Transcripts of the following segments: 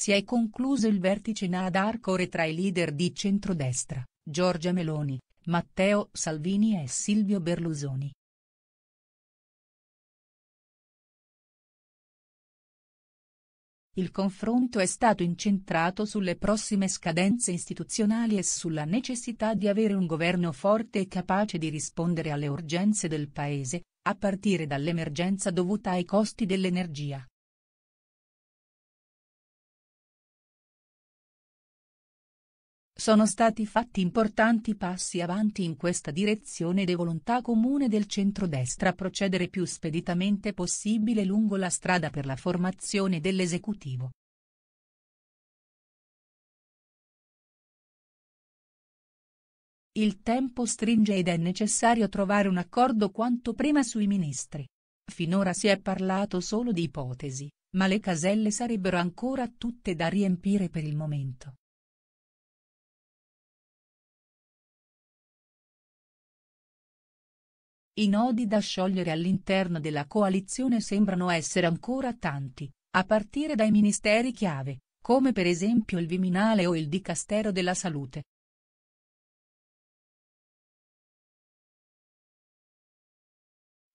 Si è concluso il vertice Nad Arcore tra i leader di centrodestra, Giorgia Meloni, Matteo Salvini e Silvio Berlusconi. Il confronto è stato incentrato sulle prossime scadenze istituzionali e sulla necessità di avere un governo forte e capace di rispondere alle urgenze del Paese, a partire dall'emergenza dovuta ai costi dell'energia. Sono stati fatti importanti passi avanti in questa direzione ed è volontà comune del centrodestra procedere più speditamente possibile lungo la strada per la formazione dell'esecutivo. Il tempo stringe ed è necessario trovare un accordo quanto prima sui ministri. Finora si è parlato solo di ipotesi, ma le caselle sarebbero ancora tutte da riempire per il momento. I nodi da sciogliere all'interno della coalizione sembrano essere ancora tanti, a partire dai ministeri chiave, come per esempio il Viminale o il Dicastero della Salute.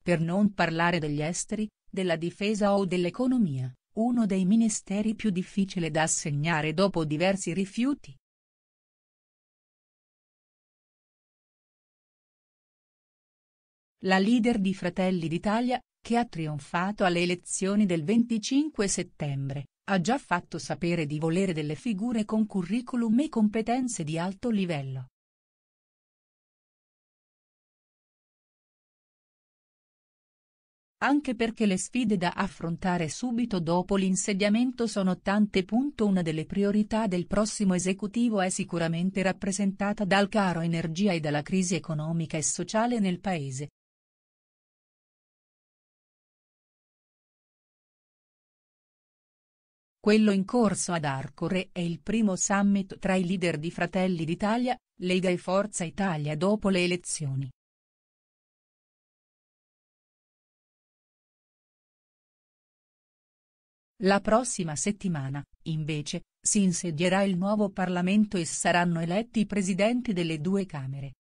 Per non parlare degli esteri, della difesa o dell'economia, uno dei ministeri più difficili da assegnare dopo diversi rifiuti. la leader di Fratelli d'Italia, che ha trionfato alle elezioni del 25 settembre, ha già fatto sapere di volere delle figure con curriculum e competenze di alto livello. Anche perché le sfide da affrontare subito dopo l'insediamento sono tante. Una delle priorità del prossimo esecutivo è sicuramente rappresentata dal caro energia e dalla crisi economica e sociale nel paese, Quello in corso ad Arcore è il primo summit tra i leader di Fratelli d'Italia, Lega e Forza Italia dopo le elezioni. La prossima settimana, invece, si insedierà il nuovo Parlamento e saranno eletti i presidenti delle due Camere.